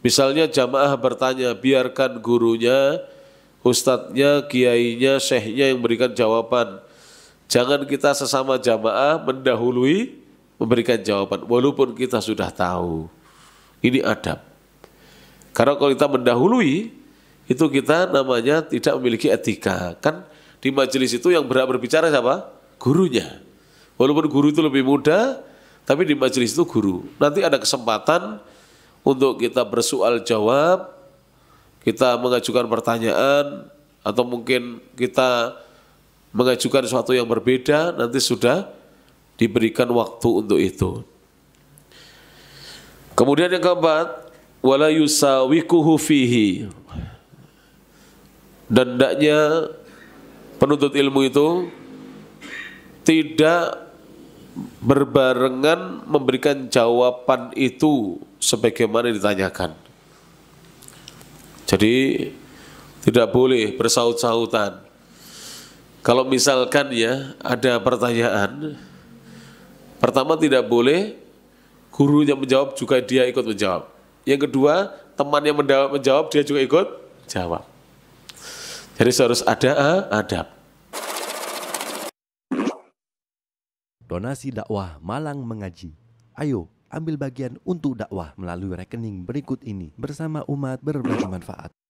Misalnya jamaah bertanya, biarkan gurunya, ustadznya, kiainya, syekhnya yang memberikan jawaban. Jangan kita sesama jamaah mendahului memberikan jawaban, walaupun kita sudah tahu. Ini adab. Karena kalau kita mendahului, itu kita namanya tidak memiliki etika. Kan di majelis itu yang berhak berbicara siapa? Gurunya. Walaupun guru itu lebih muda, tapi di majelis itu guru. Nanti ada kesempatan untuk kita bersoal jawab, kita mengajukan pertanyaan atau mungkin kita mengajukan sesuatu yang berbeda nanti sudah diberikan waktu untuk itu. Kemudian yang keempat, wala yusawikuhu fihi. Dan hendaknya penuntut ilmu itu tidak berbarengan memberikan jawaban itu sebagaimana ditanyakan. Jadi tidak boleh bersaut-sautan. Kalau misalkan ya ada pertanyaan, pertama tidak boleh gurunya menjawab juga dia ikut menjawab. Yang kedua teman yang menjawab, dia juga ikut jawab. Jadi harus ada eh, adab. Donasi dakwah Malang mengaji. Ayo, ambil bagian untuk dakwah melalui rekening berikut ini bersama umat berbagi manfaat.